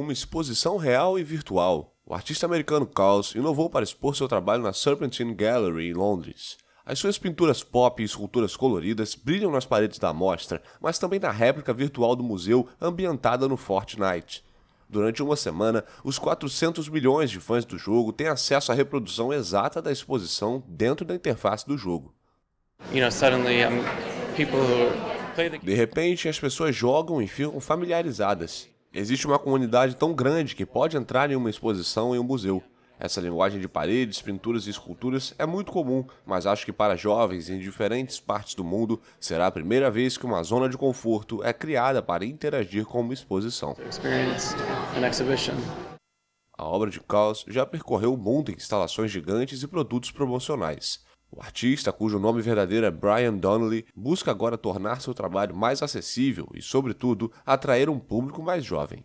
uma exposição real e virtual. O artista americano Kaus inovou para expor seu trabalho na Serpentine Gallery, em Londres. As suas pinturas pop e esculturas coloridas brilham nas paredes da mostra, mas também na réplica virtual do museu ambientada no Fortnite. Durante uma semana, os 400 milhões de fãs do jogo têm acesso à reprodução exata da exposição dentro da interface do jogo. De repente, as pessoas jogam e ficam familiarizadas. Existe uma comunidade tão grande que pode entrar em uma exposição em um museu. Essa linguagem de paredes, pinturas e esculturas é muito comum, mas acho que para jovens em diferentes partes do mundo será a primeira vez que uma zona de conforto é criada para interagir com uma exposição. A obra de Caos já percorreu o mundo em instalações gigantes e produtos promocionais. O artista, cujo nome verdadeiro é Brian Donnelly, busca agora tornar seu trabalho mais acessível e, sobretudo, atrair um público mais jovem.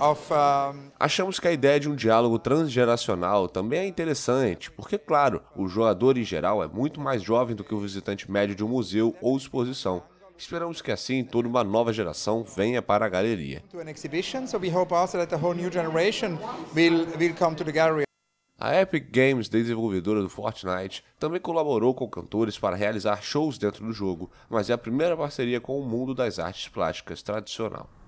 Uh, Achamos que a ideia de um diálogo transgeracional também é interessante, porque, claro, o jogador em geral é muito mais jovem do que o visitante médio de um museu ou exposição. Esperamos que assim toda uma nova geração venha para a galeria. A Epic Games, desenvolvedora do Fortnite, também colaborou com cantores para realizar shows dentro do jogo, mas é a primeira parceria com o mundo das artes plásticas tradicional.